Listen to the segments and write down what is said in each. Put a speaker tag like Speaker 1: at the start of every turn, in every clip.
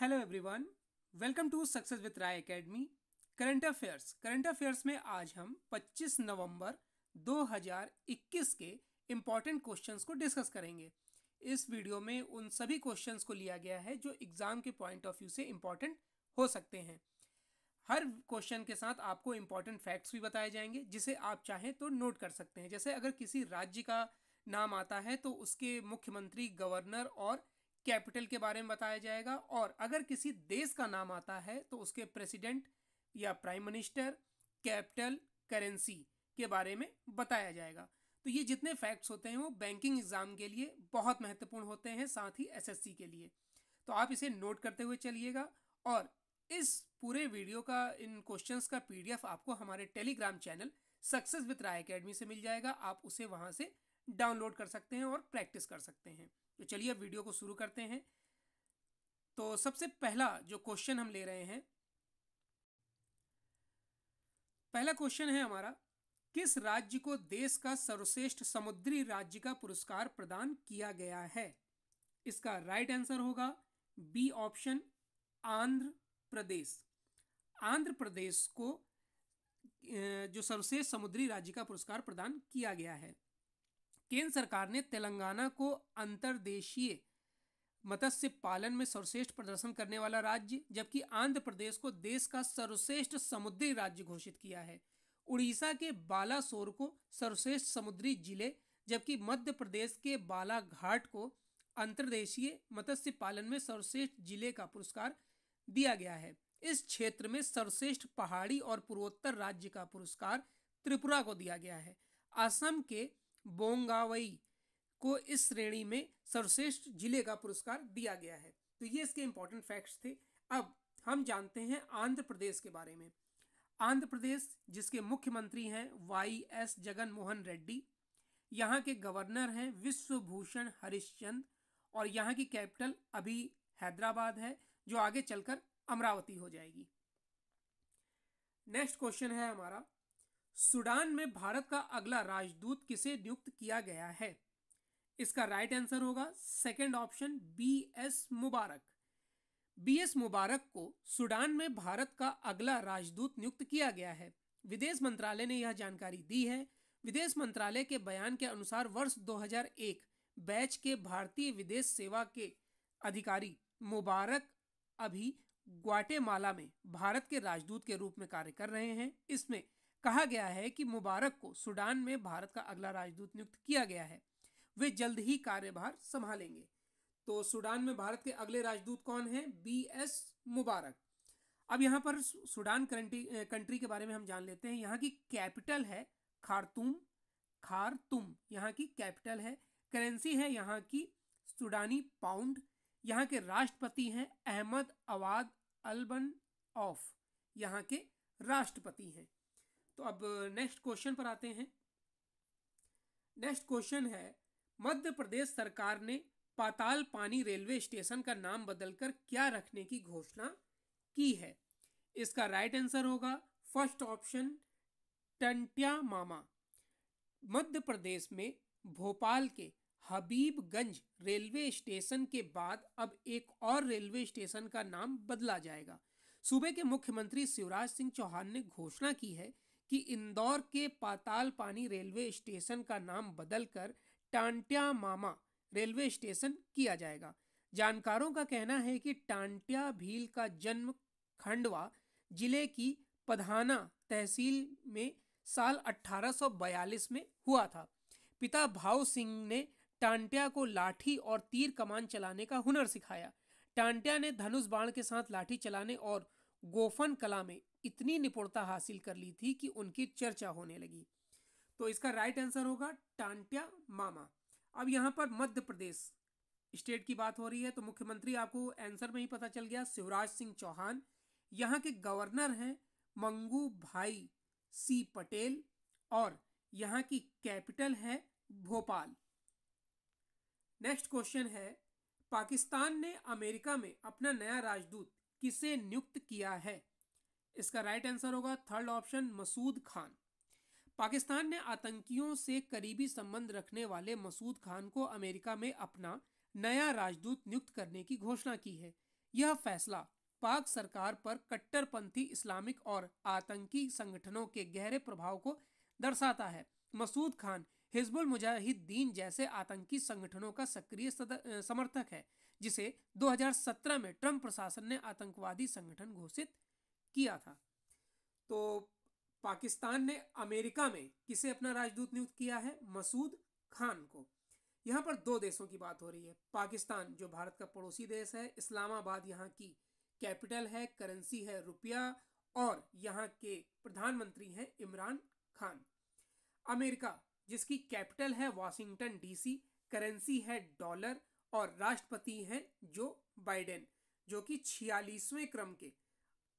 Speaker 1: hello everyone welcome to success with Rai academy current affairs current affairs में आज हम 25 नवंबर 2021 के इम्पॉर्टेंट क्वेश्चंस को डिस्कस करेंगे इस वीडियो में उन सभी क्वेश्चंस को लिया गया है जो एग्ज़ाम के पॉइंट ऑफ व्यू से इम्पॉर्टेंट हो सकते हैं हर क्वेश्चन के साथ आपको इम्पॉर्टेंट फैक्ट्स भी बताए जाएंगे जिसे आप चाहें तो नोट कर सकते हैं जैसे अगर किसी राज्य का नाम आता है तो उसके मुख्यमंत्री गवर्नर और कैपिटल के बारे में बताया जाएगा और अगर किसी देश का नाम आता है तो उसके प्रेसिडेंट या प्राइम मिनिस्टर कैपिटल करेंसी के बारे में बताया जाएगा तो ये जितने फैक्ट्स होते हैं वो बैंकिंग एग्जाम के लिए बहुत महत्वपूर्ण होते हैं साथ ही एसएससी के लिए तो आप इसे नोट करते हुए चलिएगा और इस पूरे वीडियो का इन क्वेश्चंस का पीडीएफ आपको हमारे Telegram channel success with Rai academy से मिल जाएगा आप उसे वहाँ से डाउनलोड कर सकते हैं और प्रैक्टिस कर सकते हैं तो चलिए अब वीडियो को शुरू करते हैं तो सबसे पहला जो क्वेश्चन हम ले रहे हैं पहला क्वेश्चन है हमारा किस राज्य को देश का सर्वश्रेष्ठ समुद्री राज्य का पुरस्कार प्रदान किया गया है इसका राइट आंसर होगा बी ऑप्शन आंध्र प्रदेश आंध्र प्रदेश को जो सर्वश्रेष्ठ समुद्री राज्य का पुरस्कार प्रदान किया गया है केंद्र सरकार ने तेलंगाना को अंतर्देशीय मत्स्य पालन में सर्वश्रेष्ठ प्रदर्शन करने वाला राज्य जबकि आंध्र प्रदेश को देश का सर्वश्रेष्ठ समुद्री राज्य घोषित किया है उड़ीसा के बालासोर को सर्वश्रेष्ठ समुद्री जिले जबकि मध्य प्रदेश के बालाघाट को अंतर्देशीय मत्स्य पालन में सर्वश्रेष्ठ जिले का पुरस्कार दिया गया है इस क्षेत्र में सर्वश्रेष्ठ पहाड़ी और पूर्वोत्तर राज्य का पुरस्कार त्रिपुरा को दिया गया है असम के बोंगावई को इस श्रेणी में सर्वश्रेष्ठ जिले का पुरस्कार दिया गया है तो ये इसके इंपॉर्टेंट फैक्ट्स थे अब हम जानते हैं आंध्र प्रदेश के बारे में आंध्र प्रदेश जिसके मुख्यमंत्री हैं वाई एस जगन मोहन रेड्डी यहाँ के गवर्नर हैं विश्वभूषण हरिश्चंद और यहाँ की कैपिटल अभी हैदराबाद है जो आगे चलकर अमरावती हो जाएगी नेक्स्ट क्वेश्चन है हमारा सूडान में भारत का अगला राजदूत किसे नियुक्त किया गया है इसका राइट आंसर होगा second option B S Mubarak B S Mubarak को सूडान में भारत का अगला राजदूत नियुक्त किया गया है विदेश मंत्रालय ने यह जानकारी दी है विदेश मंत्रालय के बयान के अनुसार वर्ष 2001 बैच के भारतीय विदेश सेवा के अधिकारी मुबारक अभी ग्वाटेमाला में भारत के राजदूत के रूप में कार्य कर रहे हैं इसमें कहा गया है कि मुबारक को सूडान में भारत का अगला राजदूत नियुक्त किया गया है वे जल्द ही कार्यभार संभालेंगे तो सूडान में भारत के अगले राजदूत कौन हैं बी एस मुबारक अब यहाँ पर सूडान कंट्री के बारे में हम जान लेते हैं यहाँ की कैपिटल है खारतूम खारतुम यहाँ की कैपिटल है करेंसी है यहाँ की सूडानी पाउंड यहाँ के राष्ट्रपति हैं अहमद अवाद अलबन ऑफ यहाँ के राष्ट्रपति हैं तो अब नेक्स्ट क्वेश्चन पर आते हैं नेक्स्ट क्वेश्चन है मध्य प्रदेश सरकार ने पाताल पानी रेलवे स्टेशन का नाम बदलकर क्या रखने की घोषणा की है इसका राइट आंसर होगा फर्स्ट ऑप्शन टंटिया मामा मध्य प्रदेश में भोपाल के हबीबगंज रेलवे स्टेशन के बाद अब एक और रेलवे स्टेशन का नाम बदला जाएगा सूबे के मुख्यमंत्री शिवराज सिंह चौहान ने घोषणा की है कि इंदौर के पाताल पानी रेलवे स्टेशन का नाम बदलकर टांट्या मामा रेलवे स्टेशन किया जाएगा जानकारों का कहना है कि टांट्या भील का जन्म खंडवा जिले की पधाना तहसील में साल 1842 में हुआ था पिता भाव सिंह ने टांट्या को लाठी और तीर कमान चलाने का हुनर सिखाया टांट्या ने धनुष बाण के साथ लाठी चलाने और गोफन कला में इतनी निपुणता हासिल कर ली थी कि उनकी चर्चा होने लगी तो इसका राइट आंसर होगा टांट्या मामा अब यहाँ पर मध्य प्रदेश स्टेट की बात हो रही है तो मुख्यमंत्री आपको आंसर में ही पता चल गया शिवराज सिंह चौहान यहाँ के गवर्नर हैं मंगू भाई सी पटेल और यहाँ की कैपिटल है भोपाल नेक्स्ट क्वेश्चन है पाकिस्तान ने अमेरिका में अपना नया राजदूत किसे नियुक्त किया है इसका राइट आंसर होगा थर्ड ऑप्शन मसूद खान पाकिस्तान ने आतंकियों से करीबी संबंध रखने वाले मसूद खान को अमेरिका में अपना नया राजदूत नियुक्त करने की घोषणा की है यह फैसला पाक सरकार पर कट्टरपंथी इस्लामिक और आतंकी संगठनों के गहरे प्रभाव को दर्शाता है मसूद खान हिजबुल मुजाहिदीन जैसे आतंकी संगठनों का सक्रिय समर्थक है जिसे 2017 में ट्रंप प्रशासन ने आतंकवादी संगठन घोषित किया था तो पाकिस्तान ने अमेरिका में किसे अपना राजदूत नियुक्त किया है मसूद खान को यहाँ पर दो देशों की बात हो रही है पाकिस्तान जो भारत का पड़ोसी देश है इस्लामाबाद यहाँ की कैपिटल है करेंसी है रुपया और यहाँ के प्रधानमंत्री हैं इमरान खान अमेरिका जिसकी कैपिटल है वाशिंगटन डीसी करेंसी है डॉलर और राष्ट्रपति हैं जो बाइडेन जो कि छियालीसवें क्रम के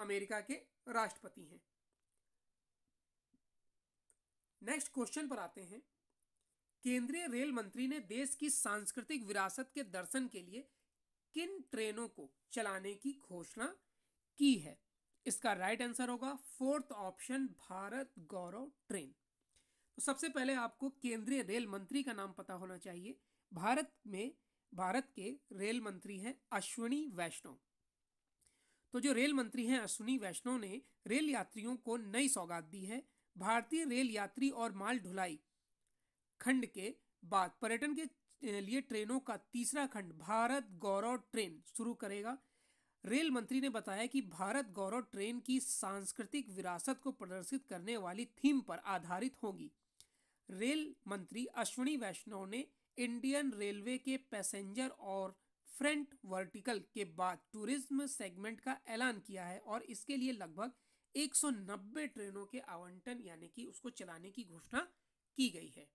Speaker 1: अमेरिका के राष्ट्रपति हैं नेक्स्ट क्वेश्चन पर आते हैं केंद्रीय रेल मंत्री ने देश की सांस्कृतिक विरासत के दर्शन के लिए किन ट्रेनों को चलाने की घोषणा की है इसका राइट आंसर होगा fourth option Bharat Gaurav train तो सबसे पहले आपको केंद्रीय रेल मंत्री का नाम पता होना चाहिए भारत में भारत के रेल मंत्री हैं अश्विनी वैष्णव तो जो रेल मंत्री हैं अश्विनी वैष्णव ने रेल यात्रियों को नई सौगात दी है भारतीय रेल यात्री और माल ढुलाई खंड के बाद पर्यटन के लिए ट्रेनों का तीसरा खंड भारत गौरव ट्रेन शुरू करेगा रेल मंत्री ने बताया कि भारत गौरव ट्रेन की सांस्कृतिक विरासत को प्रदर्शित करने वाली थीम पर आधारित होगी रेल मंत्री अश्विनी वैष्णव ने इंडियन रेलवे के पैसेंजर और फ्रंट वर्टिकल के बाद टूरिज्म सेगमेंट का ऐलान किया है और इसके लिए लगभग 190 ट्रेनों के आवंटन यानी कि उसको चलाने की घोषणा की गई है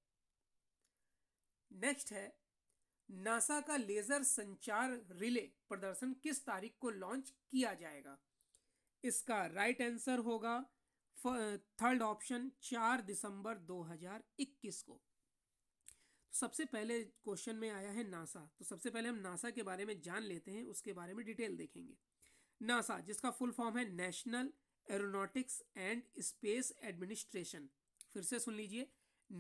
Speaker 1: नेक्स्ट है नासा का लेजर संचार रिले प्रदर्शन किस तारीख को लॉन्च किया जाएगा इसका राइट आंसर होगा थर्ड ऑप्शन 4 दिसंबर 2021 को सबसे पहले क्वेश्चन में आया है नासा तो सबसे पहले हम नासा के बारे में जान लेते हैं उसके बारे में डिटेल देखेंगे नासा जिसका फुल फॉर्म है National Aeronautics and Space Administration फिर से सुन लीजिए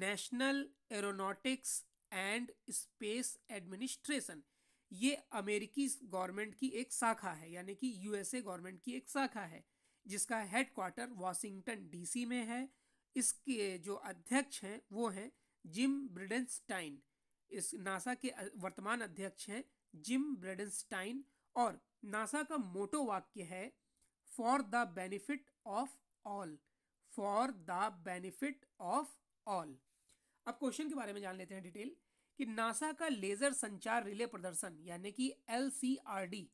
Speaker 1: National Aeronautics and Space Administration ये अमेरिकी गवर्नमेंट की एक शाखा है यानी कि यूएसए गवर्नमेंट की एक शाखा है जिसका हेडक्वार्टर वाशिंगटन डीसी में है इसके जो अध्यक्ष हैं वो हैं जिम ब्रिडेंस्टाइन इस नासा के वर्तमान अध्यक्ष हैं जिम ब्रेडेंस्टाइन और नासा का मोटो वाक्य है for the benefit of all for the benefit of all अब क्वेश्चन के बारे में जान लेते हैं डिटेल कि नासा का लेजर संचार रिले प्रदर्शन यानी कि एल सी आर डी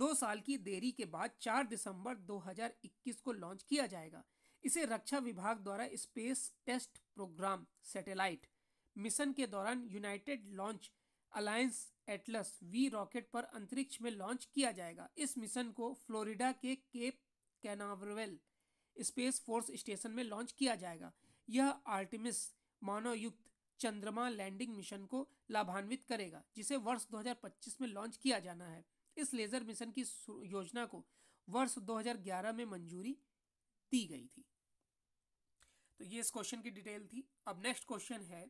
Speaker 1: दो साल की देरी के बाद 4 दिसंबर 2021 को लॉन्च किया जाएगा इसे रक्षा विभाग द्वारा space test program satellite mission के दौरान United Launch Alliance Atlas V rocket पर अंतरिक्ष में लॉन्च किया जाएगा इस मिशन को फ्लोरिडा के Cape Canaveral space force station में लॉन्च किया जाएगा यह आर्टिमिस मानवयुक्त चंद्रमा लैंडिंग मिशन को लाभान्वित करेगा जिसे वर्ष 2025 में लॉन्च किया जाना है इस लेजर मिशन की योजना को वर्ष 2011 में मंजूरी दी गई थी तो ये इस क्वेश्चन की डिटेल थी अब नेक्स्ट क्वेश्चन है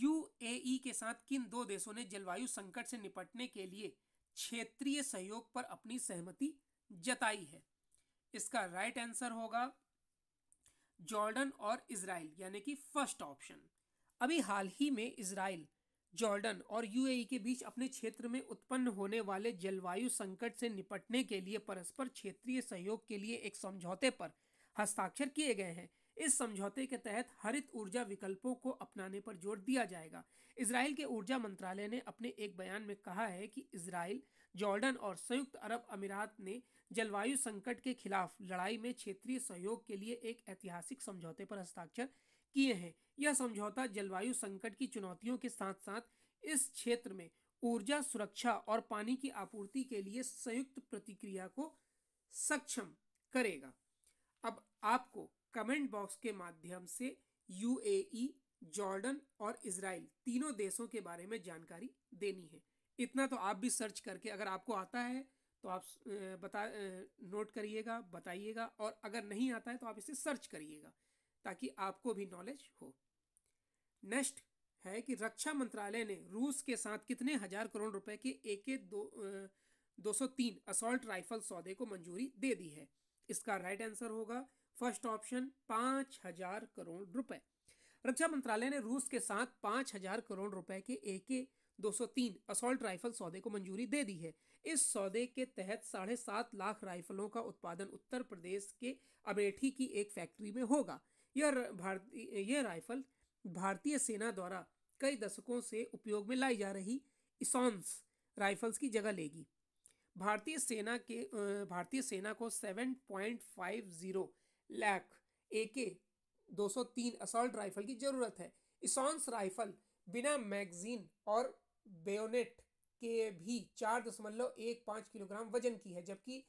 Speaker 1: यूएई e के साथ किन दो देशों ने जलवायु संकट से निपटने के लिए क्षेत्रीय सहयोग पर अपनी सहमति जताई है इसका राइट आंसर होगा जॉर्डन और इसराइल यानी कि फर्स्ट ऑप्शन अभी हाल ही में इसराइल जॉर्डन और यूएई e के बीच अपने क्षेत्र में उत्पन्न होने वाले जलवायु संकट से निपटने के लिए परस्पर क्षेत्रीय सहयोग के लिए एक समझौते पर हस्ताक्षर किए गए हैं इस समझौते के तहत हरित ऊर्जा विकल्पों को अपनाने पर जोर दिया जाएगा इसराइल के ऊर्जा मंत्रालय ने अपने एक बयान में कहा है कि इसराइल जॉर्डन और संयुक्त अरब अमीरात ने जलवायु संकट के खिलाफ लड़ाई में क्षेत्रीय सहयोग के लिए एक ऐतिहासिक समझौते पर हस्ताक्षर किए हैं यह समझौता जलवायु संकट की चुनौतियों के साथ साथ इस क्षेत्र में ऊर्जा सुरक्षा और पानी की आपूर्ति के लिए संयुक्त प्रतिक्रिया को सक्षम करेगा अब आपको कमेंट बॉक्स के माध्यम से यूएई जॉर्डन e, और इसराइल तीनों देशों के बारे में जानकारी देनी है इतना तो आप भी सर्च करके अगर आपको आता है तो आप बता नोट करिएगा बताइएगा और अगर नहीं आता है तो आप इसे सर्च करिएगा ताकि आपको भी नॉलेज हो नेक्स्ट है कि रक्षा मंत्रालय ने रूस के साथ कितने हजार करोड़ रुपए के ए के दो दो सौ तीन असोल्ट राइफल सौदे को मंजूरी दे दी है इसका राइट आंसर होगा फर्स्ट ऑप्शन पांच हजार करोड़ रुपए रक्षा मंत्रालय ने रूस के साथ पांच हजार करोड़ रुपए के ए के दो सौ तीन असोल्ट राइफल सौदे को मंजूरी दे दी है इस सौदे के तहत साढ़े सात लाख राइफलों का उत्पादन उत्तर प्रदेश के अमेठी की एक फैक्ट्री में होगा यह भारतीय यह राइफल भारतीय सेना द्वारा कई दशकों से उपयोग में लाई जा रही इसॉन्स राइफल्स की जगह लेगी भारतीय सेना के भारतीय सेना को 7.50 लैख ए के तीन असॉल्ट राइफल की ज़रूरत है इसॉन्स राइफल बिना मैगजीन और बेयोनेट के भी चार दशमलव एक पाँच किलोग्राम वजन की है जबकि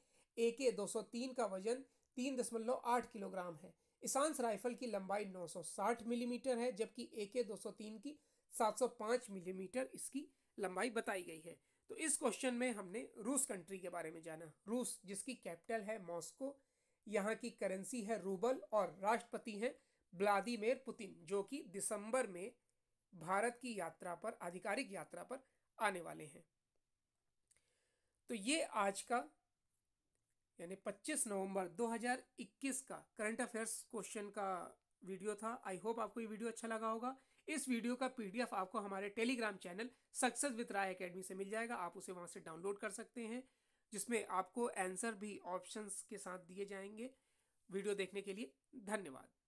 Speaker 1: ए के दो सौ तीन का वजन तीन दशमलव आठ किलोग्राम है इसांस राइफल की लंबाई नौ सौ साठ मिलीमीटर है जबकि ए के दो सौ तीन की सात सौ पाँच मिलीमीटर इसकी लंबाई बताई गई है तो इस क्वेश्चन में हमने रूस कंट्री के बारे में जाना रूस जिसकी कैपिटल है मॉस्को यहाँ की करेंसी है रूबल और राष्ट्रपति हैं व्लादिमिर पुतिन जो कि दिसंबर में भारत की यात्रा पर आधिकारिक यात्रा पर आने वाले हैं तो ये आज का यानी 25 नवंबर 2021 का करंट अफेयर्स क्वेश्चन का वीडियो था आई होप आपको ये वीडियो अच्छा लगा होगा इस वीडियो का पीडीएफ आपको हमारे Telegram channel success with Rai academy से मिल जाएगा आप उसे वहाँ से डाउनलोड कर सकते हैं जिसमें आपको आंसर भी ऑप्शंस के साथ दिए जाएंगे वीडियो देखने के लिए धन्यवाद